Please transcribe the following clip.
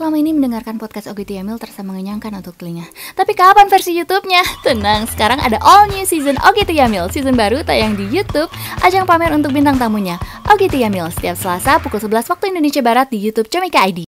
Selama ini mendengarkan podcast OGT Emil terasa mengenyangkan untuk telinga. Tapi kapan versi YouTube-nya? Tenang, sekarang ada all new season OGT Yamil. Season baru tayang di YouTube, ajang pamer untuk bintang tamunya. OGT Yamil setiap Selasa pukul 11 waktu Indonesia Barat di YouTube Comika ID.